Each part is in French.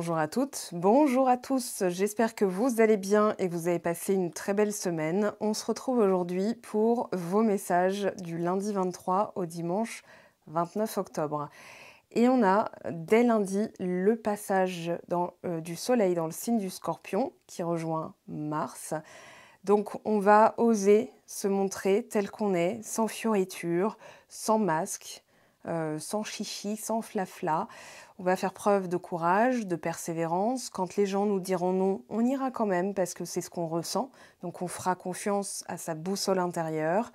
Bonjour à toutes, bonjour à tous, j'espère que vous allez bien et que vous avez passé une très belle semaine. On se retrouve aujourd'hui pour vos messages du lundi 23 au dimanche 29 octobre. Et on a dès lundi le passage euh, du Soleil dans le signe du Scorpion qui rejoint Mars. Donc on va oser se montrer tel qu'on est, sans fioritures, sans masque, euh, sans chichi, sans flafla. On va faire preuve de courage, de persévérance. Quand les gens nous diront non, on ira quand même parce que c'est ce qu'on ressent. Donc on fera confiance à sa boussole intérieure.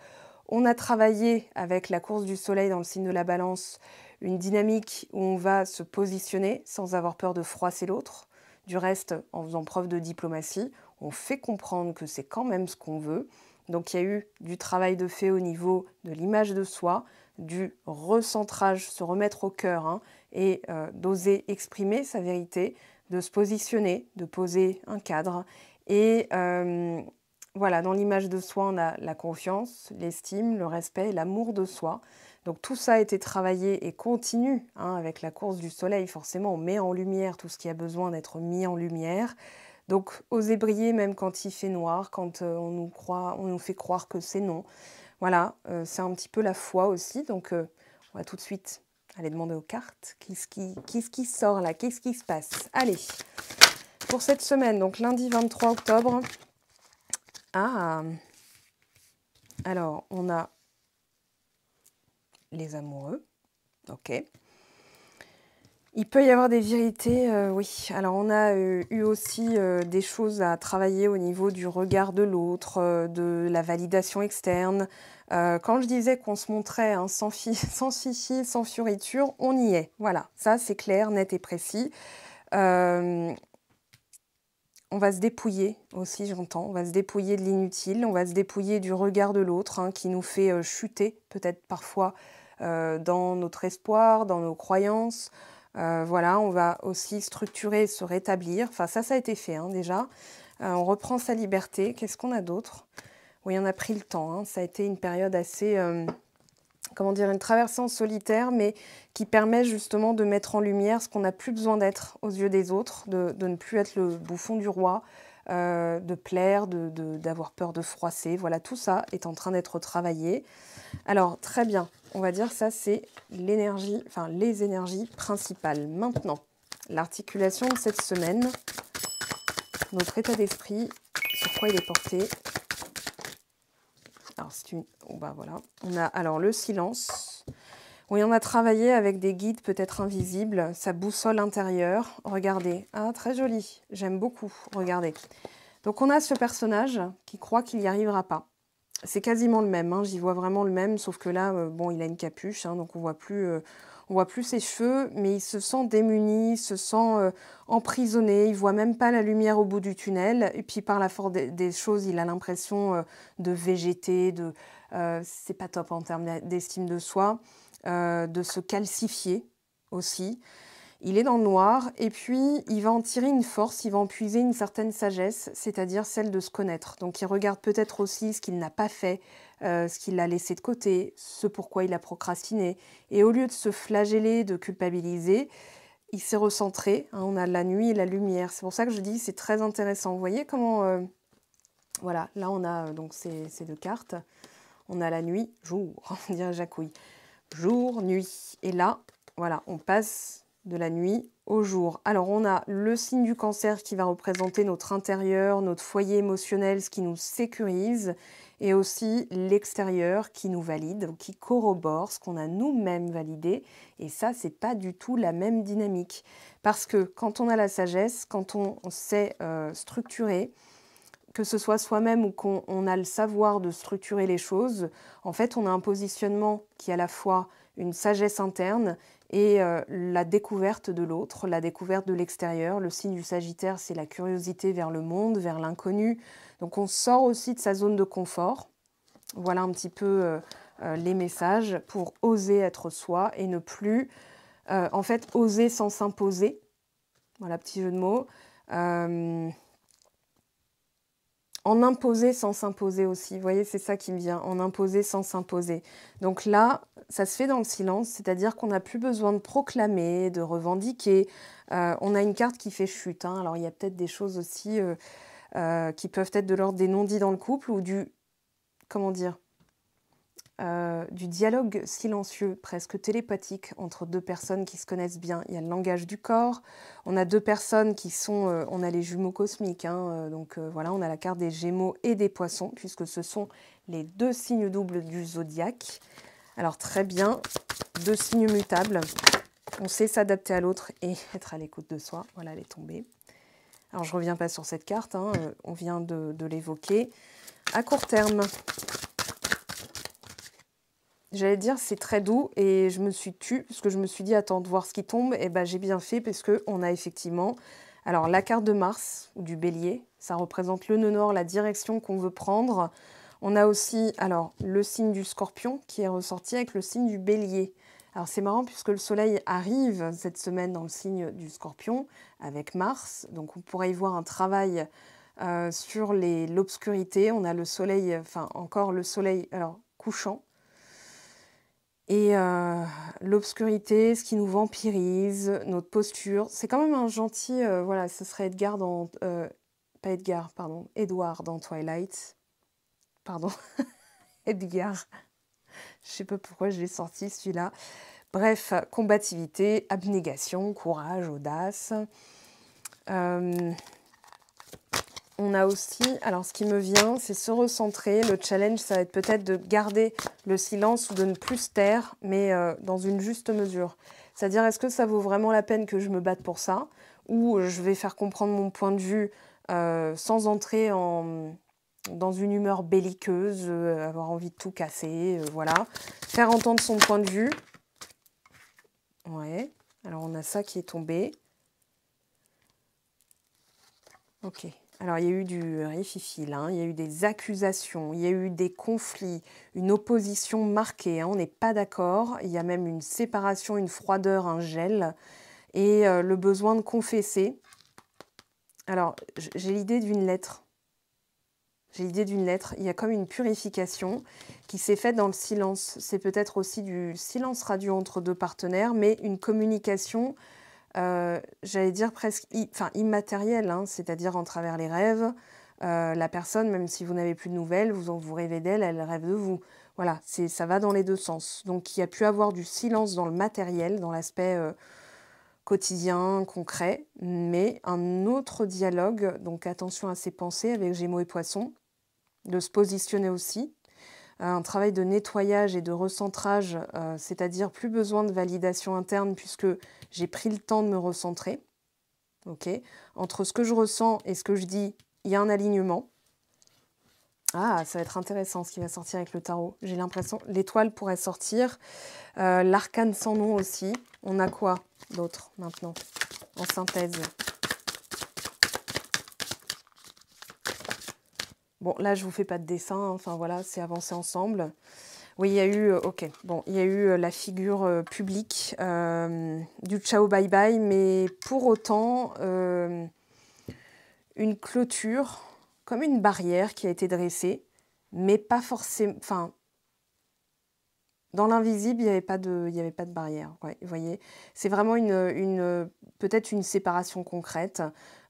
On a travaillé avec la course du soleil dans le signe de la balance une dynamique où on va se positionner sans avoir peur de froisser l'autre. Du reste, en faisant preuve de diplomatie, on fait comprendre que c'est quand même ce qu'on veut. Donc il y a eu du travail de fait au niveau de l'image de soi, du recentrage, se remettre au cœur hein, et euh, d'oser exprimer sa vérité, de se positionner, de poser un cadre. Et euh, voilà, dans l'image de soi, on a la confiance, l'estime, le respect, l'amour de soi. Donc tout ça a été travaillé et continue hein, avec la course du soleil. Forcément, on met en lumière tout ce qui a besoin d'être mis en lumière. Donc oser briller même quand il fait noir, quand euh, on nous, croit, on nous fait croire que c'est non. Voilà, euh, c'est un petit peu la foi aussi. Donc, euh, on va tout de suite aller demander aux cartes qu'est-ce qui, qui sort là, qu'est-ce qui se passe. Allez, pour cette semaine, donc lundi 23 octobre. Ah, alors, on a les amoureux. Ok. Il peut y avoir des vérités, euh, oui. Alors on a euh, eu aussi euh, des choses à travailler au niveau du regard de l'autre, de la validation externe. quand je disais qu'on se montrait hein, sans, sans fichi, sans fioriture, on y est. Voilà, ça c'est clair, net et précis. on va se dépouiller aussi, j'entends. On va se dépouiller de l'inutile, on va se dépouiller du regard de l'autre hein, qui nous fait chuter peut-être parfois dans notre espoir, dans nos croyances. Euh, voilà, on va aussi structurer et se rétablir. Enfin, ça, ça a été fait hein, déjà. Euh, on reprend sa liberté. Qu'est-ce qu'on a d'autre Oui, on a pris le temps. Hein. Ça a été une période assez, euh, comment dire, une traversée en solitaire, mais qui permet justement de mettre en lumière ce qu'on n'a plus besoin d'être aux yeux des autres, de, ne plus être le bouffon du roi, de plaire, d'avoir peur de froisser. Voilà, tout ça est en train d'être travaillé. Alors, très bien on va dire ça, c'est l'énergie, enfin les énergies principales. Maintenant, l'articulation de cette semaine, notre état d'esprit, sur quoi il est porté. Alors, c'est une. Oh, bah, voilà. On a alors le silence. Oui, on a travaillé avec des guides peut-être invisibles, sa boussole intérieure. Regardez. Ah, très joli. J'aime beaucoup. Regardez. Donc, on a ce personnage qui croit qu'il n'y arrivera pas. C'est quasiment le même, hein. j'y vois vraiment le même, sauf que là, euh, bon, il a une capuche, hein, donc on voit plus, euh, on voit plus ses cheveux, mais il se sent démuni, il se sent euh, emprisonné, il voit même pas la lumière au bout du tunnel, et puis par la force des, choses, il a l'impression de végéter, de, c'est pas top en termes d'estime de soi, de se calcifier aussi il est dans le noir et puis il va en tirer une force, il va en puiser une certaine sagesse, c'est-à-dire celle de se connaître. Donc il regarde peut-être aussi ce qu'il n'a pas fait, euh, ce qu'il a laissé de côté, ce pourquoi il a procrastiné. Et au lieu de se flageller, de culpabiliser, il s'est recentré. Hein, on a la nuit et la lumière. C'est pour ça que je dis c'est très intéressant. Vous voyez comment... Euh, voilà, là on a euh, donc ces, ces, deux cartes. On a la nuit, jour, on dirait Jacouille. Jour, nuit. Et là, voilà, on passe de la nuit au jour. Alors on a le signe du cancer qui va représenter notre intérieur, notre foyer émotionnel, ce qui nous sécurise, et aussi l'extérieur qui nous valide, qui corrobore ce qu'on a nous-mêmes validé. Et ça, c'est pas du tout la même dynamique. Parce que quand on a la sagesse, quand on sait euh, structurer, que ce soit soi-même ou qu'on a le savoir de structurer les choses, en fait, on a un positionnement qui est à la fois une sagesse interne et euh, la découverte de l'autre, la découverte de l'extérieur. Le signe du Sagittaire, c'est la curiosité vers le monde, vers l'inconnu. Donc on sort aussi de sa zone de confort. Voilà un petit peu euh, euh, les messages pour oser être soi et ne plus, en fait, oser sans s'imposer. Voilà, petit jeu de mots en imposer sans s'imposer aussi. Vous voyez, c'est ça qui me vient, en imposer sans s'imposer. Donc là, ça se fait dans le silence, c'est-à-dire qu'on n'a plus besoin de proclamer, de revendiquer. Euh, on a une carte qui fait chute. Hein. Alors il y a peut-être des choses aussi euh, euh, qui peuvent être de l'ordre des non-dits dans le couple ou du... Comment dire euh, du dialogue silencieux, presque télépathique, entre deux personnes qui se connaissent bien. Il y a le langage du corps, on a deux personnes qui sont, euh, on a les jumeaux cosmiques, hein, euh, donc voilà, on a la carte des gémeaux et des poissons, puisque ce sont les deux signes doubles du zodiaque. Alors très bien, deux signes mutables, on sait s'adapter à l'autre et être à l'écoute de soi, voilà, elle est tombée. Alors je reviens pas sur cette carte, hein, on vient de l'évoquer. À court terme, J'allais dire c'est très doux et je me suis tue parce que je me suis dit attends de voir ce qui tombe et eh ben j'ai bien fait parce on a effectivement alors la carte de Mars ou du Bélier, ça représente le nœud nord, la direction qu'on veut prendre. On a aussi alors le signe du Scorpion qui est ressorti avec le signe du Bélier. Alors c'est marrant puisque le Soleil arrive cette semaine dans le signe du Scorpion avec Mars, donc on pourrait y voir un travail euh, sur l'obscurité. On a le Soleil, enfin encore le Soleil alors couchant et euh, l'obscurité, ce qui nous vampirise, notre posture, c'est quand même un gentil, euh, voilà, ce serait Edgar dans, euh, pas Edgar, pardon, Edward dans Twilight, pardon, Edgar, je sais pas pourquoi je l'ai sorti celui-là. Bref, combativité, abnégation, courage, audace on a aussi, alors ce qui me vient, c'est se recentrer. Le challenge, ça va être peut-être de garder le silence ou de ne plus se taire, mais euh, dans une juste mesure. C'est-à-dire, est-ce que ça vaut vraiment la peine que je me batte pour ça Ou euh, je vais faire comprendre mon point de vue euh, sans entrer en, dans une humeur belliqueuse, avoir envie de tout casser, voilà. Faire entendre son point de vue. Ouais, alors on a ça qui est tombé. Ok. Alors il y a eu du rififi, euh, hein. il y a eu des accusations, il y a eu des conflits, une opposition marquée, hein. on n'est pas d'accord, il y a même une séparation, une froideur, un gel, et euh, le besoin de confesser. Alors j'ai l'idée d'une lettre. J'ai l'idée d'une lettre, il y a comme une purification qui s'est faite dans le silence. C'est peut-être aussi du silence radio entre deux partenaires, mais une communication euh, j'allais dire presque enfin, immatériel, hein, c'est-à-dire en travers les rêves. Euh, la personne, même si vous n'avez plus de nouvelles, vous en vous rêvez d'elle, elle rêve de vous. Voilà, ça va dans les deux sens. Donc il y a pu avoir du silence dans le matériel, dans l'aspect euh, quotidien, concret, mais un autre dialogue, donc attention à ses pensées avec Gémeaux et Poissons, de se positionner aussi, un travail de nettoyage et de recentrage, euh, c'est-à-dire plus besoin de validation interne puisque j'ai pris le temps de me recentrer. Entre ce que je ressens et ce que je dis, il y a un alignement. Ah, ça va être intéressant ce qui va sortir avec le tarot. J'ai l'impression l'étoile pourrait sortir. Euh, l'arcane sans nom aussi. On a quoi d'autre maintenant en synthèse Bon, là, je ne vous fais pas de dessin. Enfin, voilà, c'est avancé ensemble. Oui, il y a eu, euh, ok, bon, il y a eu euh, la figure euh, publique du ciao bye bye, mais pour autant, une clôture, comme une barrière qui a été dressée, mais pas forcément, enfin, dans l'invisible, il n'y avait, pas de, barrière. vous voyez, c'est vraiment une, peut-être une séparation concrète,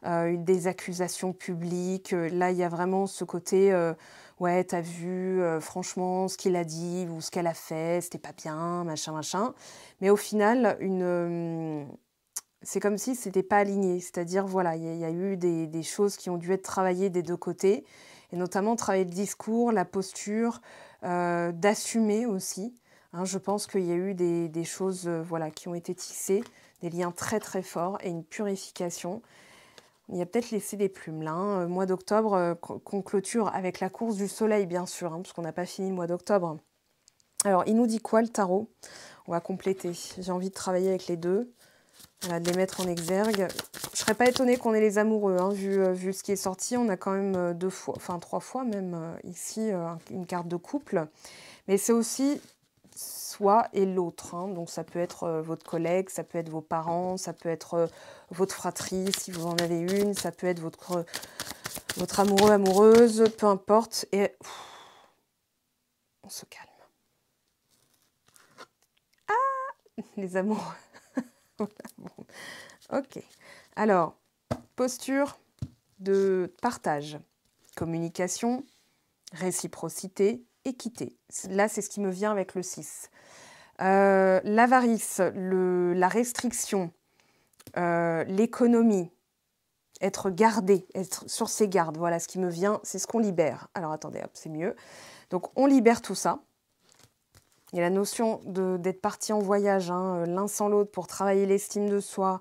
euh, des accusations publiques. Là, il y a vraiment ce côté, euh, ouais, t'as vu, euh, franchement, ce qu'il a dit ou ce qu'elle a fait, c'était pas bien, machin, machin. Mais au final, une c'est comme si c'était pas aligné. C'est-à-dire, voilà, il y, a eu des, choses qui ont dû être travaillées des deux côtés, et notamment travailler le discours, la posture, d'assumer aussi Hein, je pense qu'il y a eu des, choses euh, voilà, qui ont été tissées, des liens très très forts et une purification. On y a peut-être laissé des plumes là. Hein. Euh, mois d'octobre, euh, qu'on clôture avec la course du soleil, bien sûr, hein, parce qu'on n'a pas fini le mois d'octobre. Alors, il nous dit quoi le tarot On va compléter. J'ai envie de travailler avec les deux, de les mettre en exergue. Je ne serais pas étonnée qu'on ait les amoureux, hein, vu, ce qui est sorti. On a quand même deux fois, enfin trois fois même ici, une carte de couple. Mais c'est aussi soi et l'autre. Hein. Donc ça peut être euh, votre collègue, ça peut être vos parents, ça peut être euh, votre fratrie si vous en avez une, ça peut être votre, euh, votre amoureux, amoureuse, peu importe. Et on se calme. Ah Les amours. Ok. Alors, posture de partage, communication, réciprocité, équité. Là, c'est ce qui me vient avec le 6. Euh, l'avarice, la restriction, euh, l'économie, être gardé, être sur ses gardes, voilà ce qui me vient, c'est ce qu'on libère. Alors attendez, hop, c'est mieux. Donc on libère tout ça. Il y a la notion d'être parti en voyage, hein, euh, l'un sans l'autre, pour travailler l'estime de soi,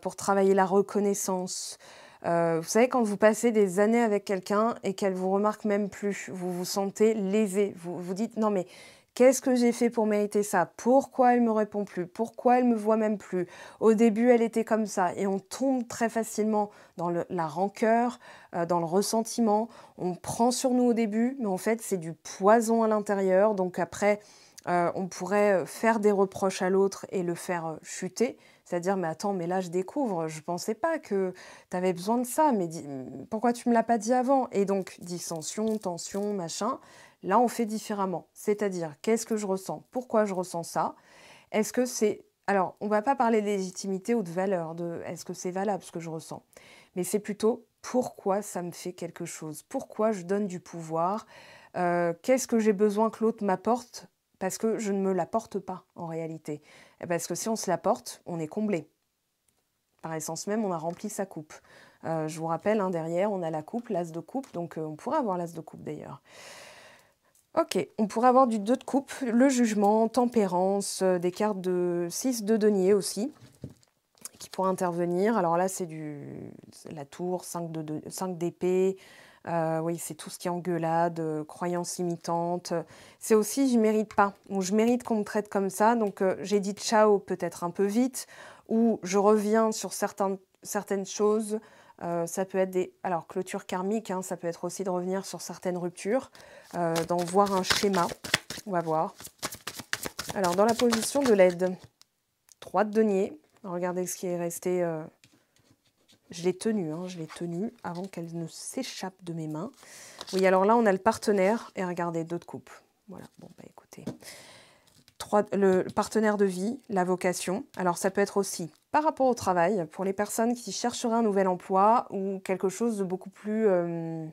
pour travailler la reconnaissance. vous savez, quand vous passez des années avec quelqu'un et qu'elle vous remarque même plus, vous vous sentez lésé, vous vous dites non mais Qu'est-ce que j'ai fait pour mériter ça Pourquoi elle me répond plus Pourquoi elle me voit même plus Au début, elle était comme ça. Et on tombe très facilement dans la rancœur, euh, dans le ressentiment. On prend sur nous au début, mais en fait, c'est du poison à l'intérieur. Donc après, euh, on pourrait euh, faire des reproches à l'autre et le faire chuter, c'est-à-dire mais attends, mais là je découvre, je ne pensais pas que tu avais besoin de ça, mais pourquoi tu me l'as pas dit avant Et donc dissension, tension, machin. Là, on fait différemment. C'est-à-dire, qu'est-ce que je ressens Pourquoi je ressens ça Est-ce que c'est... Alors, on ne va pas parler de légitimité ou de valeur, de est-ce que c'est valable ce que je ressens, mais c'est plutôt pourquoi ça me fait quelque chose, pourquoi je donne du pouvoir, euh, qu'est-ce que j'ai besoin que l'autre m'apporte parce que je ne me l'apporte pas en réalité. Eh ben, parce que si on se l'apporte, on est comblé. Par essence même, on a rempli sa coupe. Euh, je vous rappelle, hein, derrière, on a la coupe, l'as de coupe, donc euh, on pourrait avoir l'as de coupe d'ailleurs. Ok, on pourrait avoir du 2 de coupe, le jugement, tempérance, euh, des cartes de 6 de denier aussi, qui pourraient intervenir. Alors là, c'est du la tour, 5 d'épée, euh, oui, c'est tout ce qui est engueulade, euh, croyance imitante. C'est aussi je mérite pas, ou je mérite qu'on me traite comme ça, donc j'ai dit ciao peut-être un peu vite, ou je reviens sur certaines choses, euh, ça peut être des alors clôture karmique, hein, ça peut être aussi de revenir sur certaines ruptures, euh, d'en voir un schéma. On va voir. Alors dans la position de l'aide, 3 de denier. Regardez ce qui est resté. Euh, je l'ai tenu, hein, je l'ai tenu avant qu'elle ne s'échappe de mes mains. Oui, alors là on a le partenaire et regardez d'autres coupes. Voilà. Bon bah, écoutez. 3, le partenaire de vie, la vocation. Alors ça peut être aussi par rapport au travail, pour les personnes qui chercheraient un nouvel emploi ou quelque chose de beaucoup plus euh,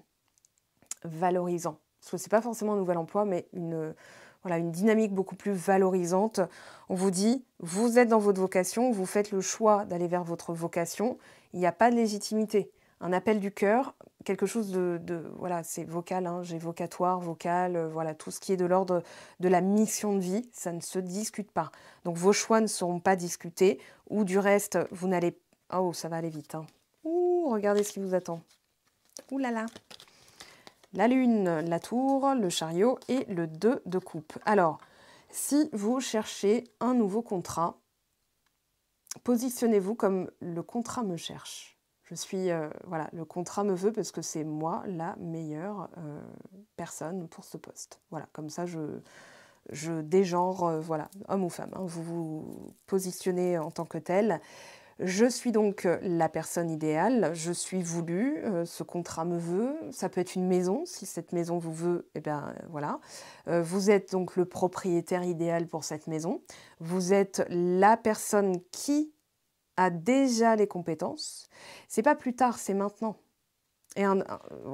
valorisant, parce que c'est pas forcément un nouvel emploi, mais une, voilà, une dynamique beaucoup plus valorisante. On vous dit, vous êtes dans votre vocation, vous faites le choix d'aller vers votre vocation, il n'y a pas de légitimité. Un appel du cœur, quelque chose de, voilà, c'est vocal, hein, j'ai vocatoire, vocal, euh, voilà, tout ce qui est de l'ordre de la mission de vie, ça ne se discute pas. Donc vos choix ne seront pas discutés, ou du reste, vous n'allez, oh, ça va aller vite, hein. Ouh, regardez ce qui vous attend. Ouh là là. La lune, la tour, le chariot et le 2 de coupe. Alors, si vous cherchez un nouveau contrat, positionnez-vous comme le contrat me cherche je suis, euh, voilà, le contrat me veut parce que c'est moi la meilleure euh, personne pour ce poste. Voilà, comme ça, je, je dégenre, euh, voilà, homme ou femme, hein. vous vous positionnez en tant que tel. Je suis donc la personne idéale, je suis voulu, ce contrat me veut, ça peut être une maison, si cette maison vous veut, et eh bien voilà. vous êtes donc le propriétaire idéal pour cette maison, vous êtes la personne qui a déjà les compétences, c'est pas plus tard, c'est maintenant. Et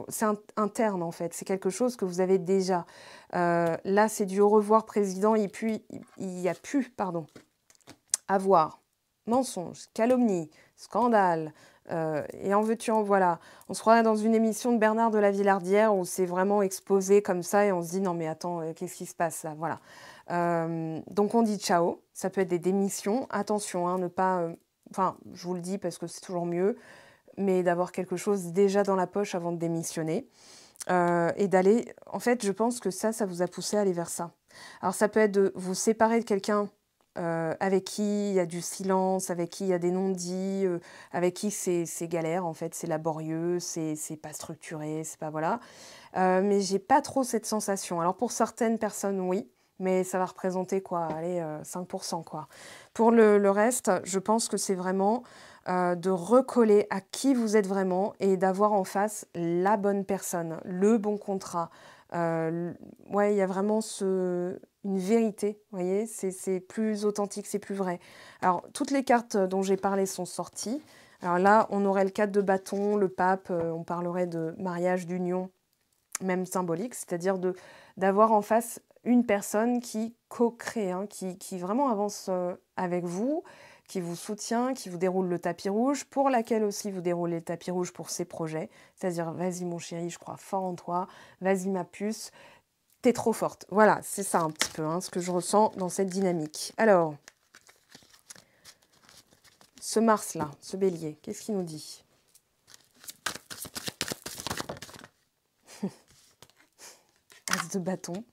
c'est interne en fait, c'est quelque chose que vous avez déjà. Euh, là, c'est du au revoir président, il, puis il y a pu, pardon, avoir mensonge, calomnie, scandale, euh, et en veux-tu en voilà. On se croirait dans une émission de Bernard de la Villardière où c'est vraiment exposé comme ça et on se dit non mais attends, euh, qu'est-ce qui se passe là Voilà. donc on dit ciao, ça peut être des démissions. Attention, hein, ne pas enfin je vous le dis parce que c'est toujours mieux, mais d'avoir quelque chose déjà dans la poche avant de démissionner. Euh, et d'aller, en fait, je pense que ça, ça vous a poussé à aller vers ça. Alors ça peut être de vous séparer de quelqu'un euh, avec qui il y a du silence, avec qui il y a des non-dits, euh, avec qui c'est galère en fait, c'est laborieux, c'est pas structuré, c'est pas voilà. mais j'ai pas trop cette sensation. Alors pour certaines personnes, oui, mais ça va représenter quoi Allez, 5%. Euh, quoi. Pour le, reste, je pense que c'est vraiment euh, de recoller à qui vous êtes vraiment et d'avoir en face la bonne personne, le bon contrat. Euh, ouais, il y a vraiment ce, une vérité, vous voyez, c'est plus authentique, c'est plus vrai. Alors, toutes les cartes dont j'ai parlé sont sorties. Alors là, on aurait le cadre de bâton, le pape, on parlerait de mariage, d'union, même symbolique, c'est-à-dire d'avoir en face une personne qui co-crée, hein, qui, vraiment avance euh, avec vous, qui vous soutient, qui vous déroule le tapis rouge, pour laquelle aussi vous déroulez le tapis rouge pour ses projets. C'est-à-dire, vas-y mon chéri, je crois fort en toi, vas-y ma puce, t'es trop forte. Voilà, c'est ça un petit peu hein, ce que je ressens dans cette dynamique. Alors, ce Mars-là, ce bélier, qu'est-ce qu'il nous dit As de bâton.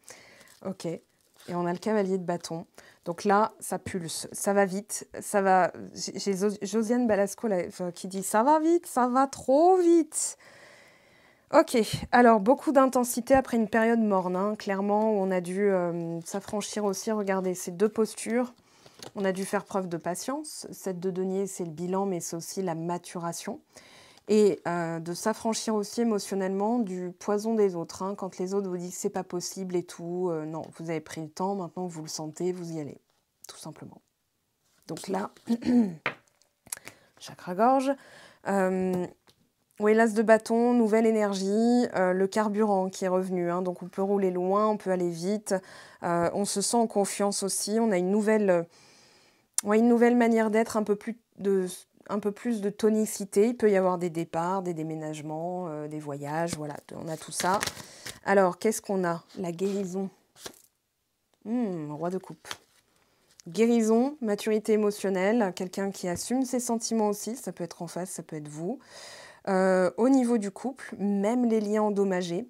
Ok. Et on a le cavalier de bâton. Donc là, ça pulse, ça va vite, ça va. J'ai Josiane Balasco qui dit ça va vite, ça va trop vite. Ok, alors beaucoup d'intensité après une période morne, hein. clairement, où on a dû euh, s'affranchir aussi. Regardez ces deux postures. On a dû faire preuve de patience. Cette de denier, c'est le bilan, mais c'est aussi la maturation et euh, de s'affranchir aussi émotionnellement du poison des autres. Hein. quand les autres vous disent que c'est pas possible et tout, euh, non, vous avez pris le temps, maintenant vous le sentez, vous y allez, tout simplement. Donc là, chakra gorge. Euh, oui, l'as de bâton, nouvelle énergie, euh, le carburant qui est revenu. Hein. donc on peut rouler loin, on peut aller vite, on se sent en confiance aussi, on a une nouvelle, une nouvelle manière d'être un peu plus de un peu plus de tonicité. Il peut y avoir des départs, des déménagements, euh, des voyages, voilà, on a tout ça. Alors, qu'est-ce qu'on a La guérison. Hmm, roi de coupe. Guérison, maturité émotionnelle, quelqu'un qui assume ses sentiments aussi, ça peut être en face, ça peut être vous. Euh, au niveau du couple, même les liens endommagés,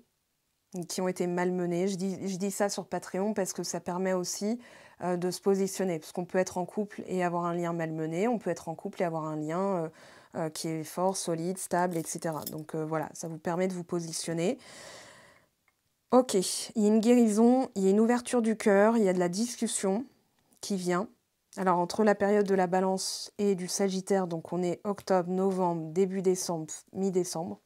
qui ont été malmenés, je dis ça sur Patreon parce que ça permet aussi euh, de se positionner. Parce qu'on peut être en couple et avoir un lien malmené, on peut être en couple et avoir un lien euh, euh, qui est fort, solide, stable, etc. Donc voilà, ça vous permet de vous positionner. Ok, il y a une guérison, il y a une ouverture du cœur, il y a de la discussion qui vient. Alors entre la période de la balance et du Sagittaire, donc on est octobre, novembre, début décembre, mi-décembre,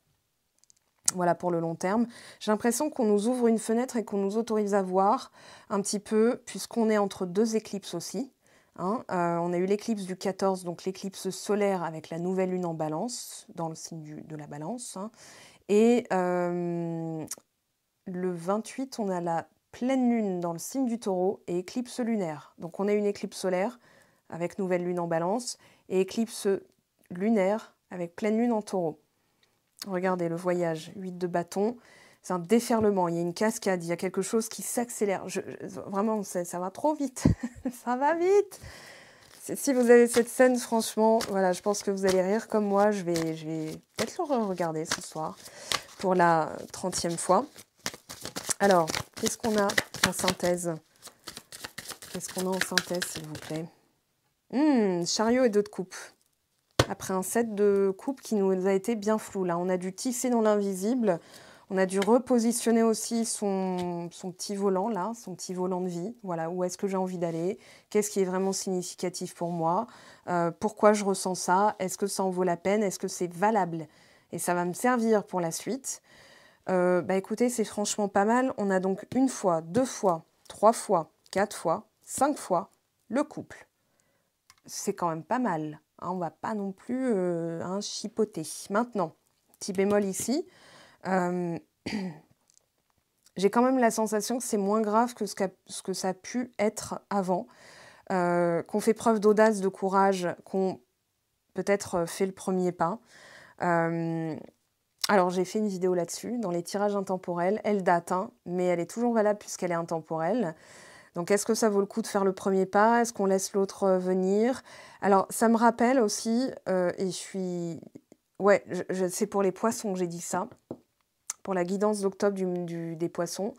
voilà pour le long terme. J'ai l'impression qu'on nous ouvre une fenêtre et qu'on nous autorise à voir un petit peu, puisqu'on est entre deux éclipses aussi. Hein. Euh, on a eu l'éclipse du 14, donc l'éclipse solaire avec la nouvelle lune en balance, dans le signe de la balance. Hein. Et euh, le 28, on a la pleine lune dans le signe du taureau et éclipse lunaire. Donc on a une éclipse solaire avec nouvelle lune en balance et éclipse lunaire avec pleine lune en taureau. Regardez le voyage, 8 de bâton. C'est un déferlement, il y a une cascade, il y a quelque chose qui s'accélère. vraiment, ça va trop vite. ça va vite. Si vous avez cette scène, franchement, voilà, je pense que vous allez rire comme moi. Je vais, je vais peut-être le regarder ce soir pour la trentième fois. Alors, qu'est-ce qu'on a en synthèse Qu'est-ce qu'on a en synthèse, s'il vous plaît hmm, chariot et deux de coupe après un set de couple qui nous a été bien flou. Là, on a dû tisser dans l'invisible. On a dû repositionner aussi son, petit volant, là, son petit volant de vie. Voilà, où est-ce que j'ai envie d'aller Qu'est-ce qui est vraiment significatif pour moi euh, Pourquoi je ressens ça Est-ce que ça en vaut la peine Est-ce que c'est valable Et ça va me servir pour la suite. Euh, bah écoutez, c'est franchement pas mal. On a donc une fois, deux fois, trois fois, quatre fois, cinq fois le couple. C'est quand même pas mal. Hein, on va pas non plus euh, hein, chipoter. Maintenant, petit bémol ici. Euh, j'ai quand même la sensation que c'est moins grave que ce, que ça a pu être avant. Euh, qu'on fait preuve d'audace, de courage, qu'on peut-être fait le premier pas. alors j'ai fait une vidéo là-dessus, dans les tirages intemporels. Elle date, hein, mais elle est toujours valable puisqu'elle est intemporelle. Donc est-ce que ça vaut le coup de faire le premier pas Est-ce qu'on laisse l'autre euh, venir Alors ça me rappelle aussi, euh, et je suis... Ouais, je, c'est pour les poissons que j'ai dit ça, pour la guidance d'octobre des poissons.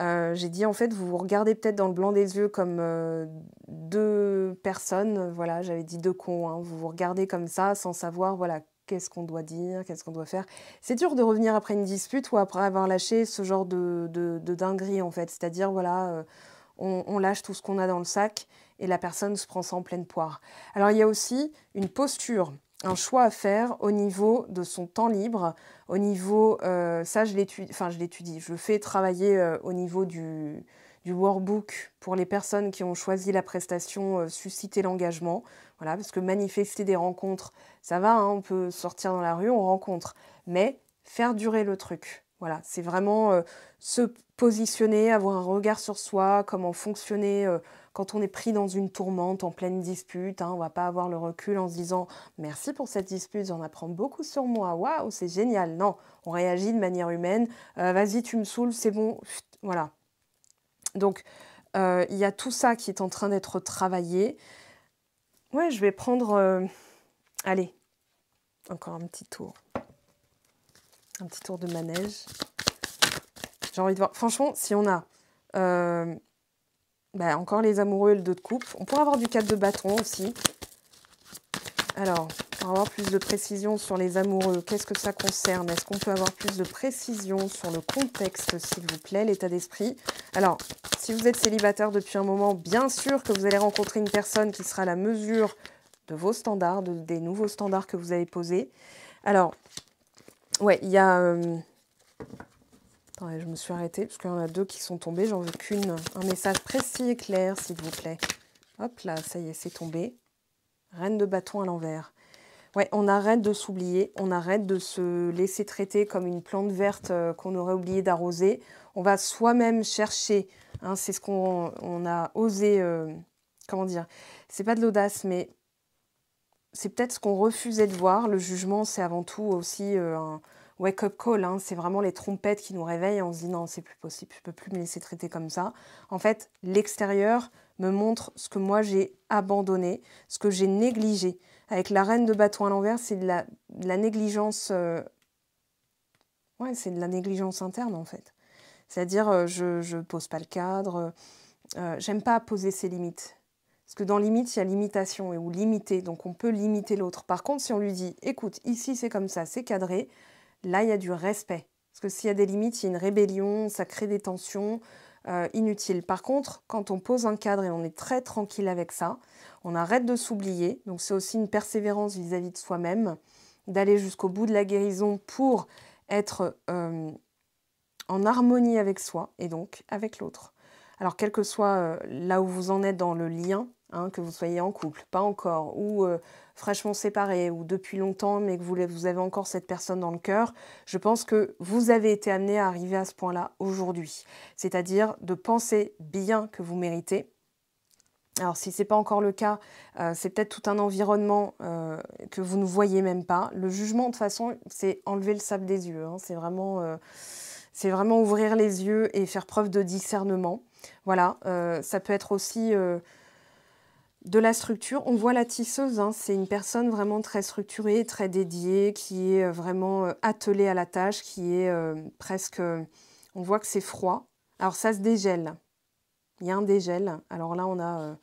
Euh, j'ai dit en fait, vous vous regardez peut-être dans le blanc des yeux comme deux personnes, voilà, j'avais dit deux cons, hein. vous vous regardez comme ça sans savoir, voilà, qu'est-ce qu'on doit dire, qu'est-ce qu'on doit faire. C'est dur de revenir après une dispute ou après avoir lâché ce genre de, dinguerie, en fait. C'est-à-dire, voilà, on, lâche tout ce qu'on a dans le sac et la personne se prend ça en pleine poire. Alors il y a aussi une posture, un choix à faire au niveau de son temps libre, au niveau, euh, ça je l'étudie, enfin je l'étudie, je fais travailler euh, au niveau du, du workbook pour les personnes qui ont choisi la prestation euh, susciter l'engagement, voilà, parce que manifester des rencontres, ça va, hein, on peut sortir dans la rue, on rencontre, mais faire durer le truc. Voilà, c'est vraiment ce positionner, avoir un regard sur soi, comment fonctionner euh, quand on est pris dans une tourmente, en pleine dispute. On hein, on va pas avoir le recul en se disant merci pour cette dispute, j'en apprends beaucoup sur moi, waouh, c'est génial. Non, on réagit de manière humaine, euh, vas-y, tu me saoules, c'est bon, voilà. Donc, euh, il y a tout ça qui est en train d'être travaillé. Ouais, je vais prendre. Allez, encore un petit tour. Un petit tour de manège. J'ai envie de voir. Franchement, si on a euh, bah, encore les amoureux et le dos de coupe, on pourrait avoir du 4 de bâton aussi. Alors, pour avoir plus de précision sur les amoureux, qu'est-ce que ça concerne Est-ce qu'on peut avoir plus de précision sur le contexte, s'il vous plaît, l'état d'esprit Alors, si vous êtes célibataire depuis un moment, bien sûr que vous allez rencontrer une personne qui sera à la mesure de vos standards, des nouveaux standards que vous avez posés. Alors, ouais, il y a... Euh, je me suis arrêtée parce qu'il y en a deux qui sont tombés. J'en veux qu'une. Un message précis et clair, s'il vous plaît. Hop là, ça y est, c'est tombé. Reine de bâton à l'envers. Ouais, on arrête de s'oublier, on arrête de se laisser traiter comme une plante verte euh, qu'on aurait oublié d'arroser. On va soi-même chercher. Hein, c'est ce qu'on a osé. Euh, comment dire C'est pas de l'audace, mais c'est peut-être ce qu'on refusait de voir. Le jugement, c'est avant tout aussi euh, un, wake-up call. Hein, c'est vraiment les trompettes qui nous réveillent. On se dit non, c'est plus possible, je peux plus me laisser traiter comme ça. En fait, l'extérieur me montre ce que moi j'ai abandonné, ce que j'ai négligé. Avec la reine de bâton à l'envers, c'est de, la, négligence. Euh, c'est de la négligence interne en fait. C'est-à-dire, euh, je ne pose pas le cadre. Euh, j'aime pas poser ses limites. Parce que dans limite, il y a limitation et ou limiter, donc on peut limiter l'autre. Par contre, si on lui dit, écoute, ici c'est comme ça, c'est cadré, Là, il y a du respect. Parce que s'il y a des limites, il y a une rébellion, ça crée des tensions euh, inutiles. Par contre, quand on pose un cadre et on est très tranquille avec ça, on arrête de s'oublier. Donc c'est aussi une persévérance vis-à-vis de soi-même, d'aller jusqu'au bout de la guérison pour être euh, en harmonie avec soi et donc avec l'autre. Alors quel que soit euh, là où vous en êtes dans le lien, Hein, que vous soyez en couple, pas encore, ou euh, fraîchement séparé, ou depuis longtemps, mais que vous, avez encore cette personne dans le cœur, je pense que vous avez été amené à arriver à ce point-là aujourd'hui. C'est-à-dire de penser bien que vous méritez. Alors si ce n'est pas encore le cas, euh, c'est peut-être tout un environnement euh, que vous ne voyez même pas. Le jugement, de toute façon, c'est enlever le sable des yeux. Hein. c'est vraiment c'est vraiment ouvrir les yeux et faire preuve de discernement. Voilà, ça peut être aussi de la structure. On voit la tisseuse, hein. c'est une personne vraiment très structurée, très dédiée, qui est euh, vraiment euh, attelée à la tâche, qui est euh, presque... On voit que c'est froid. Alors ça se dégèle. Il y a un dégel. Alors là, on a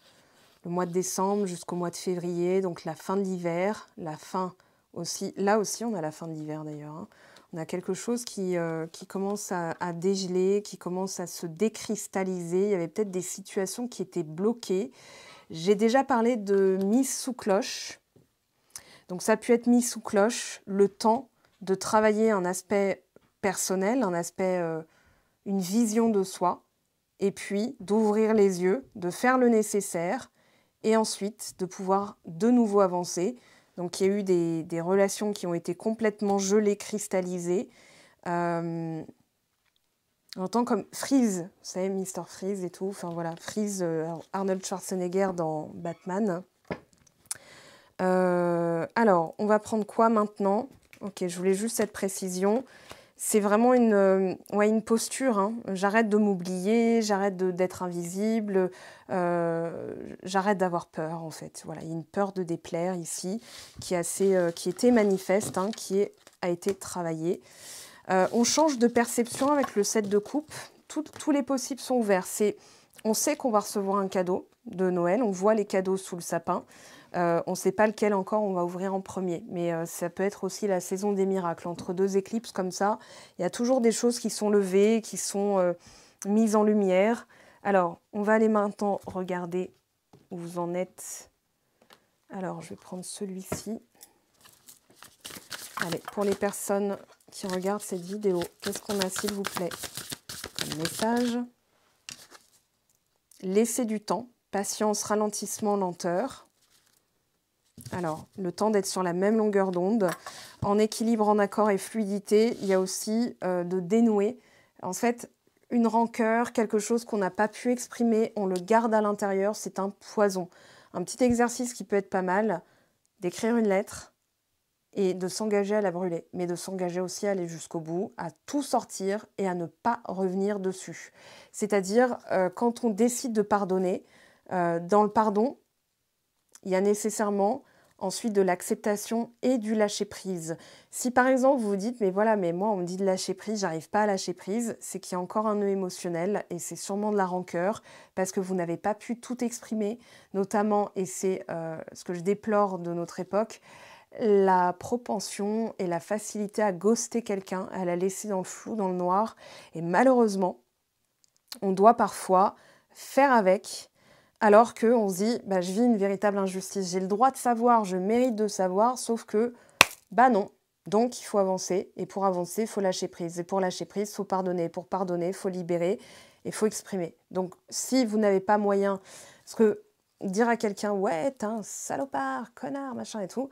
le mois de décembre jusqu'au mois de février, donc la fin de l'hiver, la fin aussi... Là aussi, on a la fin de l'hiver d'ailleurs. Hein. On a quelque chose qui, qui commence à, à dégeler, qui commence à se décristalliser. Il y avait peut-être des situations qui étaient bloquées j'ai déjà parlé de mise sous cloche. Donc ça a pu être mis sous cloche le temps de travailler un aspect personnel, un aspect, euh, une vision de soi, et puis d'ouvrir les yeux, de faire le nécessaire, et ensuite de pouvoir de nouveau avancer. Donc il y a eu des, relations qui ont été complètement gelées, cristallisées. Euh, J'entends comme Freeze, vous savez, Mr. Freeze et tout. Enfin voilà, Freeze, euh, Arnold Schwarzenegger dans Batman. Euh, alors, on va prendre quoi maintenant Ok, je voulais juste cette précision. C'est vraiment une, euh, une posture. Hein. J'arrête de m'oublier, j'arrête d'être invisible, j'arrête d'avoir peur en fait. Voilà, il y a une peur de déplaire ici qui, assez, qui était manifeste, hein, qui est, a été travaillée. Euh, on change de perception avec le set de coupe. tous les possibles sont ouverts. on sait qu'on va recevoir un cadeau de Noël. On voit les cadeaux sous le sapin. Euh, on ne sait pas lequel encore on va ouvrir en premier, mais euh, ça peut être aussi la saison des miracles. Entre deux éclipses comme ça, il y a toujours des choses qui sont levées, qui sont mises en lumière. Alors, on va aller maintenant regarder où vous en êtes. Alors, je vais prendre celui-ci. Allez, pour les personnes qui regarde cette vidéo. Qu'est-ce qu'on a, s'il vous plaît, comme message Laissez du temps, patience, ralentissement, lenteur. Alors, le temps d'être sur la même longueur d'onde, en équilibre, en accord et fluidité, il y a aussi euh, de dénouer. En fait, une rancœur, quelque chose qu'on n'a pas pu exprimer, on le garde à l'intérieur, c'est un poison. Un petit exercice qui peut être pas mal, d'écrire une lettre, et de s'engager à la brûler, mais de s'engager aussi à aller jusqu'au bout, à tout sortir et à ne pas revenir dessus. C'est-à-dire, euh, quand on décide de pardonner, euh, dans le pardon, il y a nécessairement ensuite de l'acceptation et du lâcher prise. Si par exemple vous vous dites mais voilà mais moi on me dit de lâcher prise, j'arrive pas à lâcher prise, c'est qu'il y a encore un nœud émotionnel et c'est sûrement de la rancœur parce que vous n'avez pas pu tout exprimer, notamment et c'est euh, ce que je déplore de notre époque, la propension et la facilité à ghoster quelqu'un, à la laisser dans le flou, dans le noir. Et malheureusement, on doit parfois faire avec, alors qu'on se dit, bah, je vis une véritable injustice, j'ai le droit de savoir, je mérite de savoir, sauf que, bah non. Donc il faut avancer, et pour avancer, il faut lâcher prise, et pour lâcher prise, il faut pardonner, pour pardonner, il faut libérer, et il faut exprimer. Donc si vous n'avez pas moyen, parce que dire à quelqu'un, ouais, t'es un salopard, connard, machin et tout,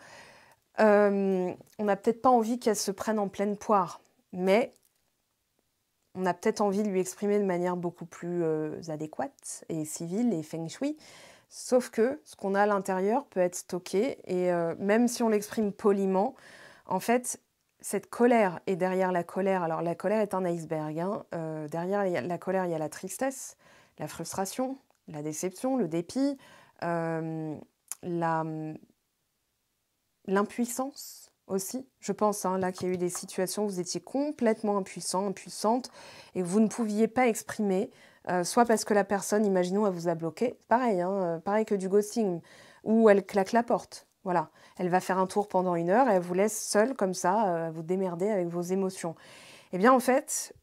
euh, on n'a peut-être pas envie qu'elle se prenne en pleine poire, mais on a peut-être envie de lui exprimer de manière beaucoup plus euh, adéquate et civile et feng shui. Sauf que ce qu'on a à l'intérieur peut être stocké et euh, même si on l'exprime poliment, en fait, cette colère est derrière la colère. Alors la colère est un iceberg. Hein. derrière la colère, il y a la tristesse, la frustration, la déception, le dépit, la, l'impuissance aussi, je pense, hein, là qu'il y a eu des situations où vous étiez complètement impuissant, impuissante, et vous ne pouviez pas exprimer, euh, soit parce que la personne, imaginons, elle vous a bloqué, pareil, hein, euh, pareil que du ghosting, ou elle claque la porte, voilà, elle va faire un tour pendant une heure, et elle vous laisse seule comme ça, euh, vous démerder avec vos émotions. Eh bien, en fait,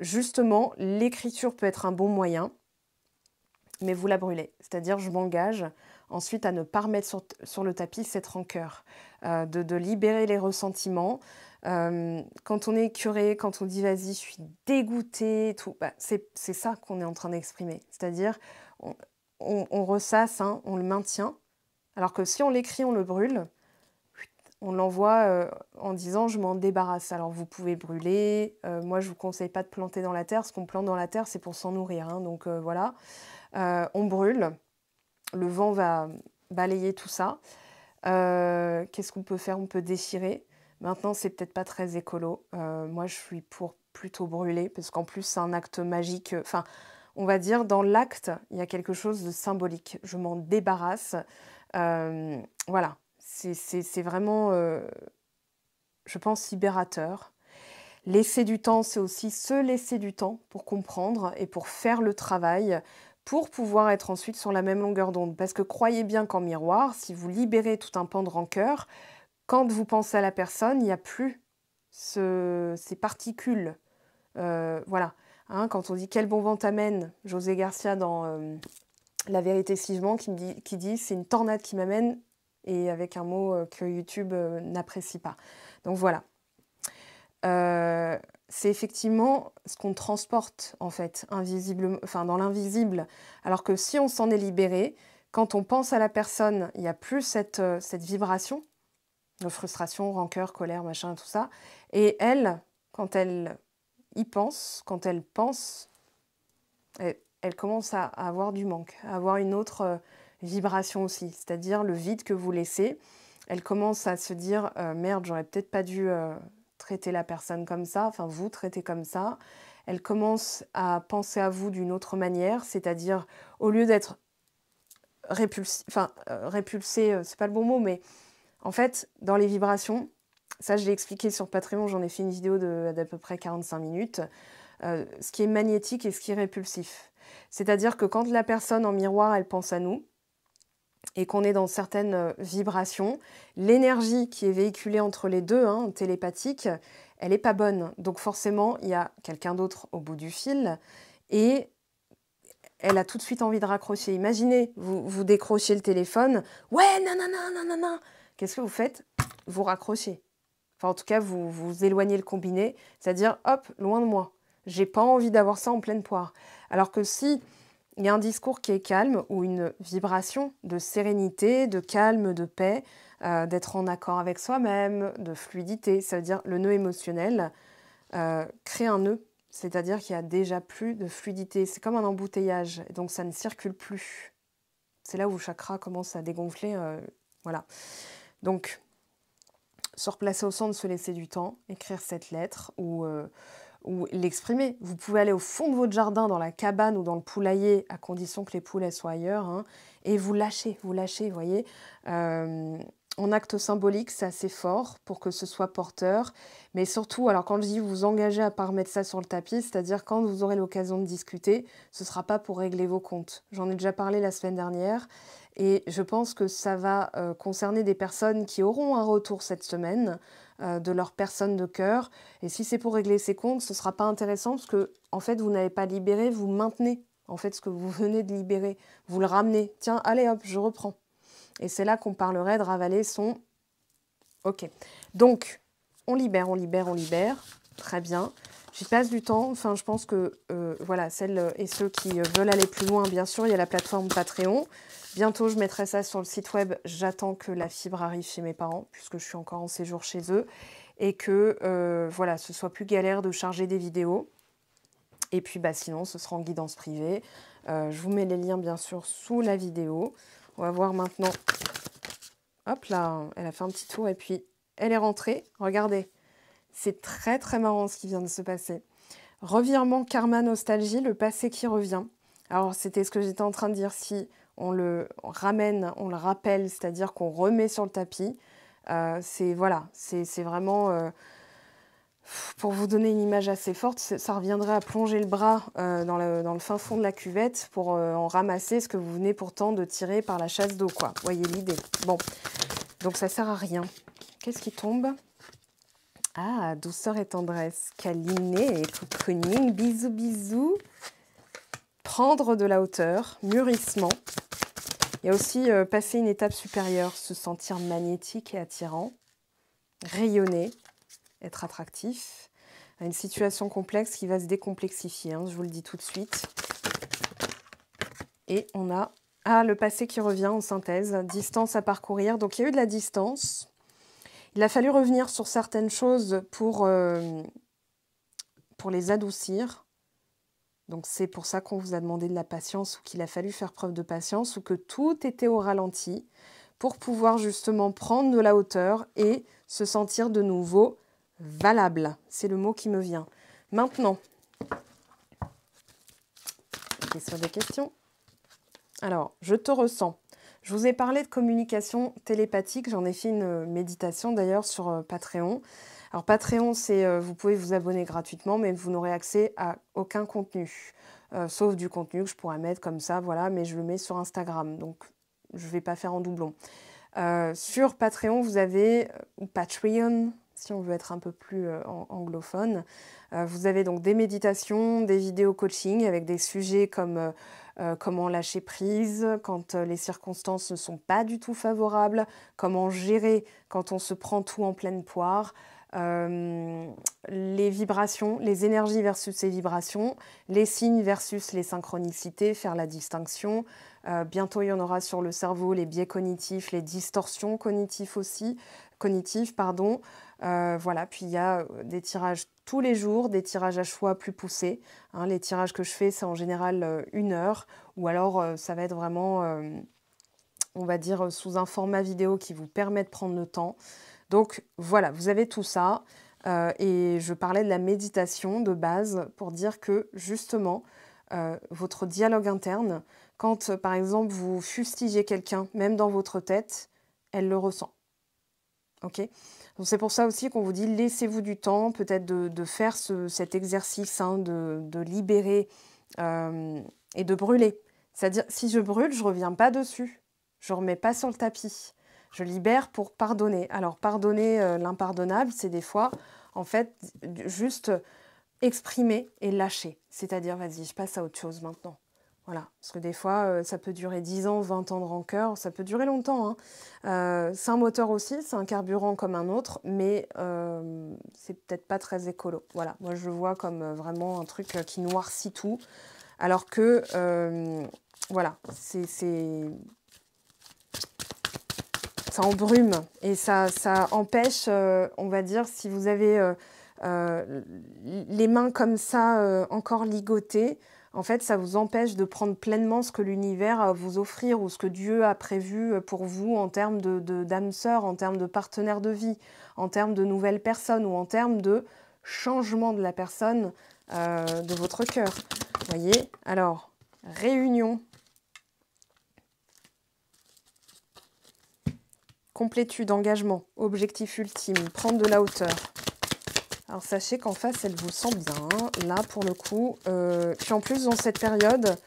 justement, l'écriture peut être un bon moyen, mais vous la brûlez, c'est-à-dire je m'engage ensuite à ne pas remettre sur, sur le tapis cette rancœur, euh, de, de, libérer les ressentiments. Euh, quand on est curé, quand on dit vas-y, je suis dégoûté, tout, bah, c'est ça qu'on est en train d'exprimer. C'est-à-dire, on, on, on, ressasse, hein, on le maintient, alors que si on l'écrit, on le brûle. On l'envoie euh, en disant je m'en débarrasse. Alors vous pouvez brûler. moi je vous conseille pas de planter dans la terre. Ce qu'on plante dans la terre c'est pour s'en nourrir. Hein. donc voilà, on brûle le vent va balayer tout ça. Euh, qu'est-ce qu'on peut faire On peut déchirer. Maintenant, c'est peut-être pas très écolo. Euh, moi, je suis pour plutôt brûler, parce qu'en plus, c'est un acte magique. Enfin, on va dire, dans l'acte, il y a quelque chose de symbolique. Je m'en débarrasse. Euh, voilà, c'est vraiment, je pense, libérateur. Laisser du temps, c'est aussi se laisser du temps pour comprendre et pour faire le travail pour pouvoir être ensuite sur la même longueur d'onde. Parce que croyez bien qu'en miroir, si vous libérez tout un pan de rancœur, quand vous pensez à la personne, il n'y a plus ces particules. Euh, voilà. Hein, quand on dit quel bon vent t'amène, José Garcia dans euh, La vérité civement » qui, dit, c'est une tornade qui m'amène, et avec un mot euh, que YouTube n'apprécie pas. Donc voilà c'est effectivement ce qu'on transporte en fait, invisible, enfin dans l'invisible. Alors que si on s'en est libéré, quand on pense à la personne, il n'y a plus cette, euh, vibration de frustration, rancœur, colère, machin, tout ça. Et elle, quand elle y pense, quand elle pense, elle, commence à, avoir du manque, à avoir une autre euh, vibration aussi, c'est-à-dire le vide que vous laissez. Elle commence à se dire euh, merde, j'aurais peut-être pas dû traiter la personne comme ça, enfin vous traiter comme ça. Elle commence à penser à vous d'une autre manière, c'est-à-dire au lieu d'être euh, répulsée, enfin euh, c'est pas le bon mot, mais en fait, dans les vibrations, ça je l'ai expliqué sur Patreon, j'en ai fait une vidéo d'à peu près 45 minutes, euh, ce qui est magnétique et ce qui est répulsif. C'est-à-dire que quand la personne en miroir, elle pense à nous, et qu'on est dans certaines euh, vibrations, l'énergie qui est véhiculée entre les deux, hein, télépathique, elle n'est pas bonne. Donc forcément, il y a quelqu'un d'autre au bout du fil et elle a tout de suite envie de raccrocher. Imaginez, vous, vous décrochez le téléphone, ouais, nanana, nanana. Qu'est-ce que vous faites Vous raccrochez. Enfin, en tout cas, vous vous éloignez le combiné, c'est-à-dire, hop, loin de moi. J'ai pas envie d'avoir ça en pleine poire. Alors que si il y a un discours qui est calme ou une vibration de sérénité, de calme, de paix, euh, d'être en accord avec soi-même, de fluidité. Ça veut dire le nœud émotionnel euh, crée un nœud, c'est-à-dire qu'il n'y a déjà plus de fluidité. C'est comme un embouteillage, donc ça ne circule plus. C'est là où le chakra commence à dégonfler. Euh, voilà. Donc, se replacer au centre, se laisser du temps, écrire cette lettre ou ou l'exprimer. Vous pouvez aller au fond de votre jardin, dans la cabane ou dans le poulailler, à condition que les poulets soient ailleurs, hein, et vous lâchez, vous lâchez, vous voyez. Euh, en acte symbolique, c'est assez fort pour que ce soit porteur. Mais surtout, alors quand je dis vous engagez à ne pas remettre ça sur le tapis, c'est-à-dire quand vous aurez l'occasion de discuter, ce ne sera pas pour régler vos comptes. J'en ai déjà parlé la semaine dernière et je pense que ça va euh, concerner des personnes qui auront un retour cette semaine. Euh, de leur personne de cœur. Et si c'est pour régler ses comptes, ce ne sera pas intéressant parce que, en fait, vous n'avez pas libéré, vous maintenez en fait ce que vous venez de libérer. Vous le ramenez. Tiens, allez hop, je reprends. Et c'est là qu'on parlerait de ravaler son. Ok. Donc, on libère, on libère, on libère. Très bien. J'y passe du temps. Enfin, je pense que, euh, voilà, celles et ceux qui veulent aller plus loin, bien sûr, il y a la plateforme Patreon. Bientôt, je mettrai ça sur le site web. J'attends que la fibre arrive chez mes parents, puisque je suis encore en séjour chez eux, et que euh, voilà, ce soit plus galère de charger des vidéos. Et puis, bah, sinon, ce sera en guidance privée. Euh, je vous mets les liens, bien sûr, sous la vidéo. On va voir maintenant. Hop là, elle a fait un petit tour et puis elle est rentrée. Regardez, c'est très très marrant ce qui vient de se passer. Revirement karma nostalgie, le passé qui revient. Alors, c'était ce que j'étais en train de dire. Si on le ramène, on le rappelle, c'est-à-dire qu'on remet sur le tapis. Euh, c'est voilà, c'est vraiment euh, pour vous donner une image assez forte, ça reviendrait à plonger le bras euh, dans, le, fin fond de la cuvette pour en ramasser ce que vous venez pourtant de tirer par la chasse d'eau, quoi. Voyez l'idée. Bon, donc ça sert à rien. Qu'est-ce qui tombe Ah, douceur et tendresse, câliné et cocooning, bisous bisous prendre de la hauteur, mûrissement. Il y a aussi euh, passer une étape supérieure, se sentir magnétique et attirant, rayonner, être attractif. Une situation complexe qui va se décomplexifier, hein, je vous le dis tout de suite. Et on a ah, le passé qui revient en synthèse, distance à parcourir. Donc il y a eu de la distance. Il a fallu revenir sur certaines choses pour, euh, pour les adoucir. Donc c'est pour ça qu'on vous a demandé de la patience ou qu'il a fallu faire preuve de patience ou que tout était au ralenti pour pouvoir justement prendre de la hauteur et se sentir de nouveau valable. C'est le mot qui me vient. Maintenant, question des questions. Alors, je te ressens. Je vous ai parlé de communication télépathique, j'en ai fait une méditation d'ailleurs sur euh, Patreon. Alors Patreon, c'est euh, vous pouvez vous abonner gratuitement, mais vous n'aurez accès à aucun contenu, euh, sauf du contenu que je pourrais mettre comme ça, voilà, mais je le mets sur Instagram, donc je ne vais pas faire en doublon. Euh, sur Patreon, vous avez, ou Patreon, si on veut être un peu plus anglophone, vous avez donc des méditations, des vidéos coaching avec des sujets comme comment lâcher prise quand les circonstances ne sont pas du tout favorables, comment gérer quand on se prend tout en pleine poire. Euh, les vibrations, les énergies versus ces vibrations, les signes versus les synchronicités, faire la distinction. Euh, bientôt, il y en aura sur le cerveau les biais cognitifs, les distorsions cognitives aussi, cognitives, pardon. Euh, voilà, puis il y a des tirages tous les jours, des tirages à choix plus poussés. Hein. les tirages que je fais, c'est en général une heure, ou alors ça va être vraiment, on va dire, sous un format vidéo qui vous permet de prendre le temps. Donc voilà, vous avez tout ça. Euh, et je parlais de la méditation de base pour dire que justement, euh, votre dialogue interne, quand par exemple vous fustigez quelqu'un, même dans votre tête, elle le ressent. Donc c'est pour ça aussi qu'on vous dit laissez-vous du temps, peut-être de, faire cet exercice hein, de, libérer euh, et de brûler. C'est-à-dire, si je brûle, je ne reviens pas dessus. Je ne remets pas sur le tapis. Je libère pour pardonner. Alors pardonner euh, l'impardonnable, c'est des fois, en fait, juste exprimer et lâcher. C'est-à-dire, vas-y, je passe à autre chose maintenant. Voilà, parce que des fois, euh, ça peut durer 10 ans, 20 ans de rancœur, ça peut durer longtemps. Hein. Euh, c'est un moteur aussi, c'est un carburant comme un autre, mais c'est peut-être pas très écolo. Voilà, moi je le vois comme vraiment un truc qui noircit tout, alors que, voilà, c'est ça embrume et ça, ça empêche, euh, on va dire, si vous avez euh, euh, les mains comme ça encore ligotées, en fait, ça vous empêche de prendre pleinement ce que l'univers a à vous offrir ou ce que Dieu a prévu pour vous en termes de de, sœur, en termes de partenaire de vie, en termes de nouvelles personnes ou en termes de changement de la personne de votre cœur. Voyez Alors, réunion, complétude, engagement, objectif ultime, prendre de la hauteur. Alors sachez qu'en face, elle vous sent bien. Là, pour le coup, euh, puis en plus, dans cette période,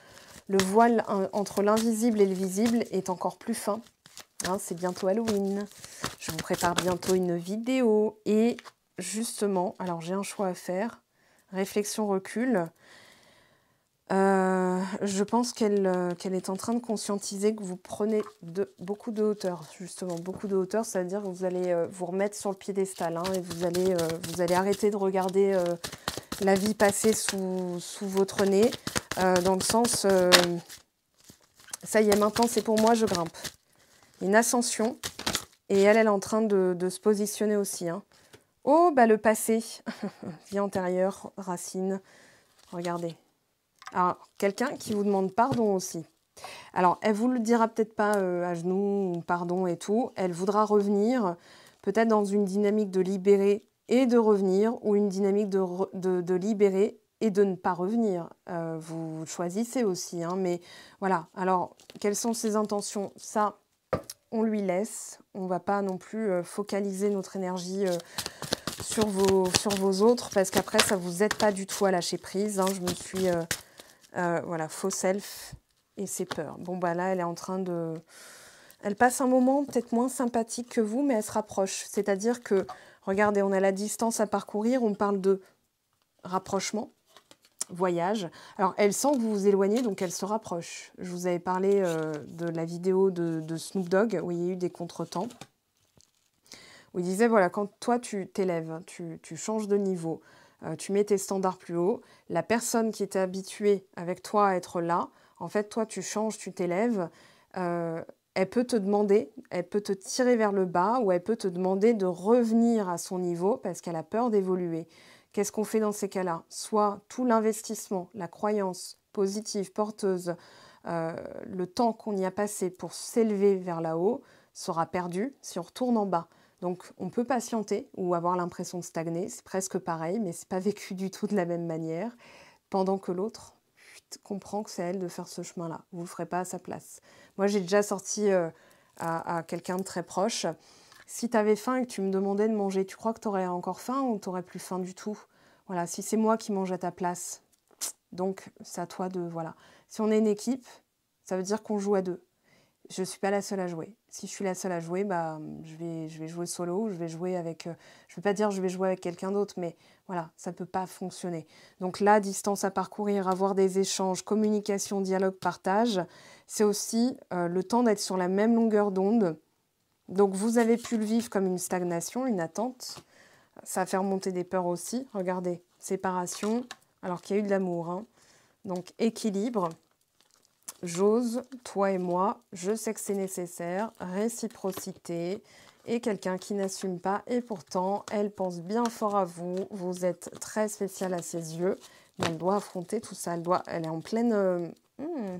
le voile entre l'invisible et le visible est encore plus fin. Hein, c'est bientôt Halloween. Je vous prépare bientôt une vidéo. Et justement, alors j'ai un choix à faire. Réflexion, recul. Euh, je pense euh, qu'elle est en train de conscientiser que vous prenez de, beaucoup de hauteur, justement, beaucoup de hauteur, c'est-à-dire que vous allez euh, vous remettre sur le piédestal hein, et vous allez, vous allez arrêter de regarder la vie passer sous, sous votre nez, dans le sens, ça y est, maintenant c'est pour moi, je grimpe. Une ascension, et elle, elle est en train de, se positionner aussi. Hein. Oh, bah le passé, vie antérieure, racine, regardez. Alors, quelqu'un qui vous demande pardon aussi. Alors, elle vous le dira peut-être pas euh, à genoux, pardon et tout. Elle voudra revenir, peut-être dans une dynamique de libérer et de revenir, ou une dynamique de, libérer et de ne pas revenir. Euh, vous choisissez aussi, hein, mais voilà. Alors, quelles sont ses intentions Ça, on lui laisse. On ne va pas non plus euh, focaliser notre énergie sur, vos, sur vos autres, parce qu'après, ça ne vous aide pas du tout à lâcher prise. Hein. Je me suis euh, voilà, faux self et ses peurs. Bon, bah là, elle est en train de... Elle passe un moment peut-être moins sympathique que vous, mais elle se rapproche. C'est-à-dire que, regardez, on a la distance à parcourir, on parle de rapprochement, voyage. Alors, elle sent que vous vous éloignez, donc elle se rapproche. Je vous avais parlé euh, de la vidéo de, Snoop Dogg, où il y a eu des contretemps. Où il disait, voilà, quand toi, tu t'élèves, hein, tu changes de niveau, euh, tu mets tes standards plus haut, la personne qui était habituée avec toi à être là, en fait, toi, tu changes, tu t'élèves, euh, elle peut te demander, elle peut te tirer vers le bas ou elle peut te demander de revenir à son niveau parce qu'elle a peur d'évoluer. Qu'est-ce qu'on fait dans ces cas-là Soit tout l'investissement, la croyance positive, porteuse, euh, le temps qu'on y a passé pour s'élever vers là-haut sera perdu si on retourne en bas. Donc on peut patienter ou avoir l'impression de stagner, c'est presque pareil, mais c'est pas vécu du tout de la même manière, pendant que l'autre comprend que c'est elle de faire ce chemin-là. Vous le ferez pas à sa place. Moi j'ai déjà sorti euh, à, quelqu'un de très proche. Si tu avais faim et que tu me demandais de manger, tu crois que tu aurais encore faim ou tu plus faim du tout Voilà, si c'est moi qui mange à ta place, donc c'est à toi de voilà. Si on est une équipe, ça veut dire qu'on joue à deux je ne suis pas la seule à jouer. Si je suis la seule à jouer, bah, je, vais, je vais jouer solo je vais jouer avec... Euh, je ne vais pas dire je vais jouer avec quelqu'un d'autre, mais voilà, ça ne peut pas fonctionner. Donc là, distance à parcourir, avoir des échanges, communication, dialogue, partage, c'est aussi euh, le temps d'être sur la même longueur d'onde. Donc vous avez pu le vivre comme une stagnation, une attente. Ça fait remonter monter des peurs aussi. Regardez, séparation, alors qu'il y a eu de l'amour. Hein. Donc équilibre, j'ose, toi et moi, je sais que c'est nécessaire, réciprocité, et quelqu'un qui n'assume pas, et pourtant, elle pense bien fort à vous, vous êtes très spécial à ses yeux, mais elle doit affronter tout ça, elle, doit, elle est en pleine... Euh, hmm,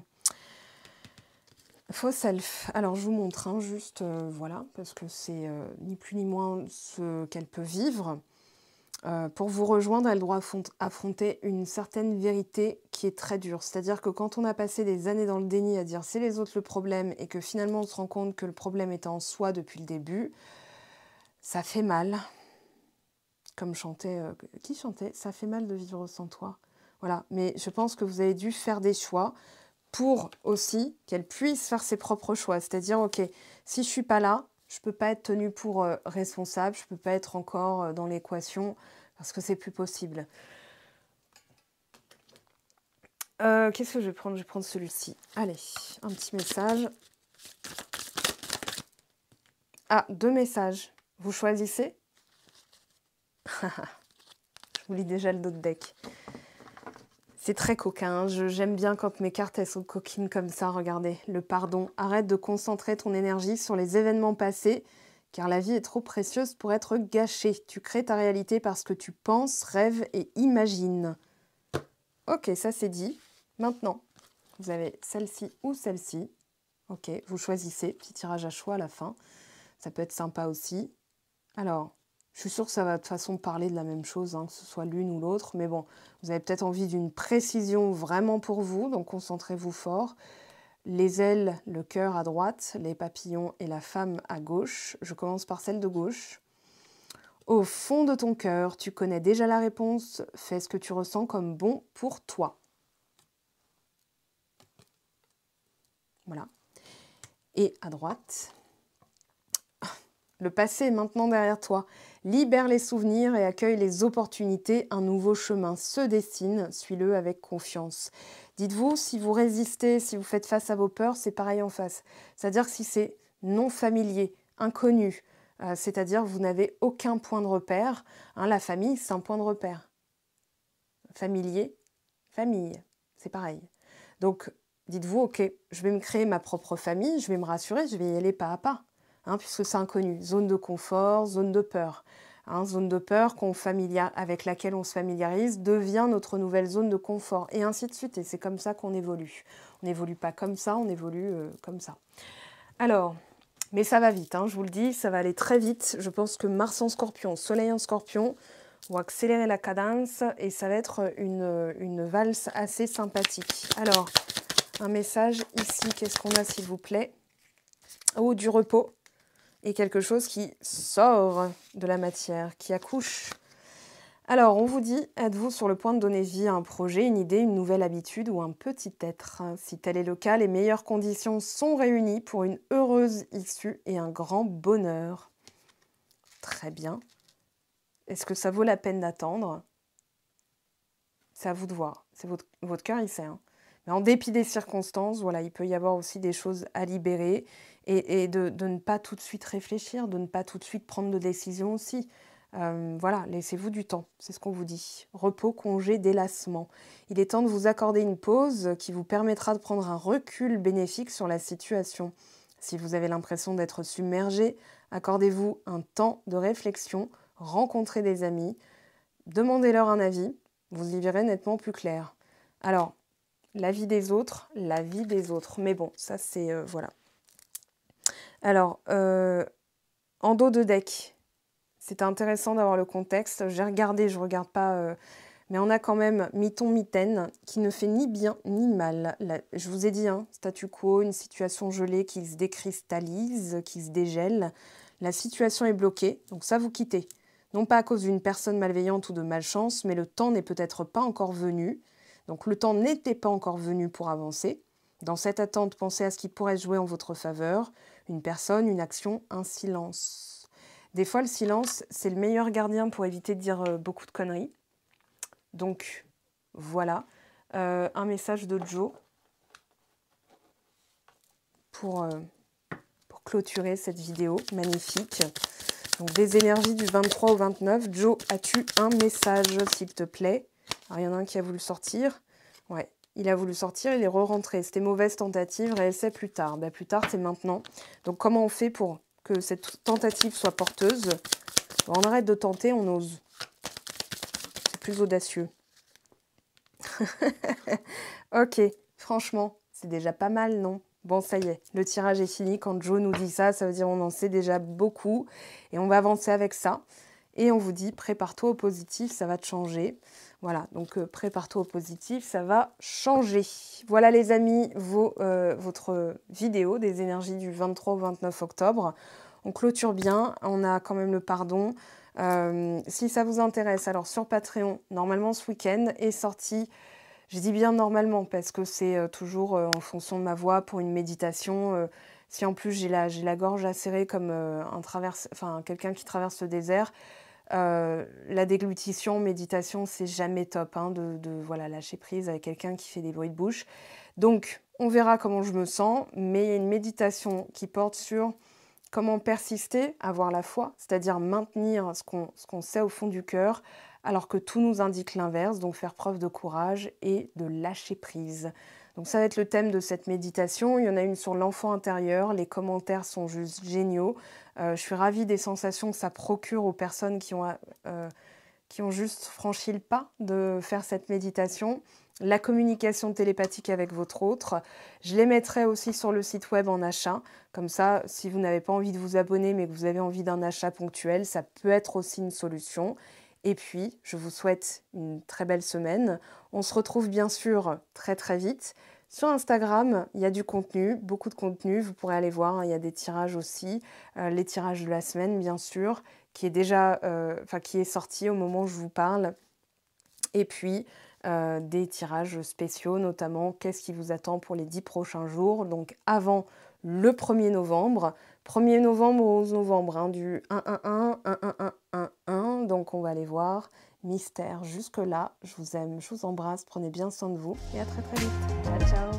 fausse self. Alors je vous montre, hein, juste, euh, voilà, parce que c'est euh, ni plus ni moins ce qu'elle peut vivre. Euh, pour vous rejoindre, elle doit affronter une certaine vérité qui est très dure. C'est-à-dire que quand on a passé des années dans le déni à dire c'est les autres le problème et que finalement on se rend compte que le problème est en soi depuis le début, ça fait mal. Comme chantait. Euh, qui chantait Ça fait mal de vivre sans toi. Voilà. Mais je pense que vous avez dû faire des choix pour aussi qu'elle puisse faire ses propres choix. C'est-à-dire, ok, si je suis pas là, je ne peux pas être tenue pour euh, responsable, je ne peux pas être encore euh, dans l'équation parce que c'est plus possible. Euh, qu'est-ce que je vais prendre Je vais prendre celui-ci. Allez, un petit message. Ah, deux messages. Vous choisissez Je vous lis déjà le dos de deck très coquin, j'aime bien quand mes cartes elles sont coquines comme ça, regardez, le pardon. Arrête de concentrer ton énergie sur les événements passés, car la vie est trop précieuse pour être gâchée. Tu crées ta réalité parce que tu penses, rêves et imagines. Ok, ça c'est dit. Maintenant, vous avez celle-ci ou celle-ci. Ok, vous choisissez, petit tirage à choix à la fin. Ça peut être sympa aussi. Alors, je suis sûre que ça va de toute façon parler de la même chose, hein, que ce soit l'une ou l'autre. Mais bon, vous avez peut-être envie d'une précision vraiment pour vous, donc concentrez-vous fort. Les ailes, le cœur à droite, les papillons et la femme à gauche. Je commence par celle de gauche. Au fond de ton cœur, tu connais déjà la réponse. Fais ce que tu ressens comme bon pour toi. Voilà. Et à droite, le passé est maintenant derrière toi. Libère les souvenirs et accueille les opportunités. Un nouveau chemin se dessine. Suis-le avec confiance. Dites-vous, si vous résistez, si vous faites face à vos peurs, c'est pareil en face. C'est-à-dire si c'est non familier, inconnu, euh, c'est-à-dire vous n'avez aucun point de repère, hein, la famille, c'est un point de repère. Familier, famille, c'est pareil. Donc, dites-vous, ok, je vais me créer ma propre famille, je vais me rassurer, je vais y aller pas à pas. Hein, puisque c'est inconnu. Zone de confort, zone de peur. Hein, zone de peur qu'on avec laquelle on se familiarise devient notre nouvelle zone de confort, et ainsi de suite. Et c'est comme ça qu'on évolue. On n'évolue pas comme ça, on évolue euh, comme ça. Alors, mais ça va vite, hein, je vous le dis, ça va aller très vite. Je pense que Mars en scorpion, Soleil en scorpion vont accélérer la cadence et ça va être une, une valse assez sympathique. Alors, un message ici, qu'est-ce qu'on a s'il vous plaît Oh, du repos et quelque chose qui sort de la matière, qui accouche. Alors, on vous dit, êtes-vous sur le point de donner vie à un projet, une idée, une nouvelle habitude ou un petit être Si tel est le cas, les meilleures conditions sont réunies pour une heureuse issue et un grand bonheur. Très bien. Est-ce que ça vaut la peine d'attendre C'est à vous de voir. C'est votre, cœur, il sait. Hein. Mais en dépit des circonstances, voilà, il peut y avoir aussi des choses à libérer et, de, ne pas tout de suite réfléchir, de ne pas tout de suite prendre de décision aussi. Euh, voilà, laissez-vous du temps, c'est ce qu'on vous dit. Repos, congé, délassement. Il est temps de vous accorder une pause qui vous permettra de prendre un recul bénéfique sur la situation. Si vous avez l'impression d'être submergé, accordez-vous un temps de réflexion, rencontrez des amis, demandez-leur un avis, vous y verrez nettement plus clair. Alors, la vie des autres, la vie des autres. Mais bon, ça c'est euh, voilà. Alors, euh, en dos de deck, c'est intéressant d'avoir le contexte. J'ai regardé, je ne regarde pas, euh, mais on a quand même miton mitaine qui ne fait ni bien ni mal. je vous ai dit, hein, statu quo, une situation gelée qui se décristallise, qui se dégèle. La situation est bloquée, donc ça vous quittez. Non pas à cause d'une personne malveillante ou de malchance, mais le temps n'est peut-être pas encore venu. Donc le temps n'était pas encore venu pour avancer. Dans cette attente, pensez à ce qui pourrait jouer en votre faveur une personne, une action, un silence. Des fois, le silence, c'est le meilleur gardien pour éviter de dire euh, beaucoup de conneries. Donc, voilà. Euh, un message de Joe pour, euh, pour clôturer cette vidéo magnifique. Donc, des énergies du 23 au 29. Joe, as-tu un message, s'il te plaît Alors, ah, il y en a un qui a voulu sortir. Ouais, il a voulu sortir, il est re-rentré. C'était mauvaise tentative, sait plus tard. Ben, plus tard, c'est maintenant. Donc comment on fait pour que cette tentative soit porteuse On arrête de tenter, on ose. C'est plus audacieux. ok, franchement, c'est déjà pas mal, non Bon, ça y est, le tirage est fini. Quand Joe nous dit ça, ça veut dire qu'on en sait déjà beaucoup. Et on va avancer avec ça. Et on vous dit prépare-toi au positif, ça va te changer. Voilà, donc euh, prépare-toi au positif, ça va changer. Voilà les amis, vos, euh, votre vidéo des énergies du 23 au 29 octobre. On clôture bien, on a quand même le pardon. Euh, si ça vous intéresse, alors sur Patreon, normalement ce week-end est sorti je dis bien normalement parce que c'est toujours en fonction de ma voix pour une méditation. si en plus j'ai la, la, gorge acérée comme un traverse, enfin, quelqu'un qui traverse le désert, euh, la déglutition, méditation, c'est jamais top hein, de, voilà, lâcher prise avec quelqu'un qui fait des bruits de bouche. Donc, on verra comment je me sens, mais il y a une méditation qui porte sur comment persister, avoir la foi, c'est-à-dire maintenir ce qu'on sait au fond du cœur, alors que tout nous indique l'inverse, donc faire preuve de courage et de lâcher prise. Donc ça va être le thème de cette méditation. Il y en a une sur l'enfant intérieur. Les commentaires sont juste géniaux. Euh, je suis ravie des sensations que ça procure aux personnes qui ont, euh, qui ont juste franchi le pas de faire cette méditation. La communication télépathique avec votre autre. Je les mettrai aussi sur le site web en achat. Comme ça, si vous n'avez pas envie de vous abonner mais que vous avez envie d'un achat ponctuel, ça peut être aussi une solution. Et puis, je vous souhaite une très belle semaine. On se retrouve bien sûr très très vite. Sur Instagram, il y a du contenu, beaucoup de contenu, vous pourrez aller voir, hein, il y a des tirages aussi, euh, les tirages de la semaine bien sûr, qui est déjà, euh, enfin qui est sorti au moment où je vous parle. Et puis, euh, des tirages spéciaux, notamment qu'est-ce qui vous attend pour les 10 prochains jours, donc avant le 1er novembre. 1er novembre au 11 novembre, hein, du 1-1-1-1-1-1-1-1. Donc on va aller voir. Mystère jusque-là. Je vous aime, je vous embrasse, prenez bien soin de vous et à très très vite. Ciao, ciao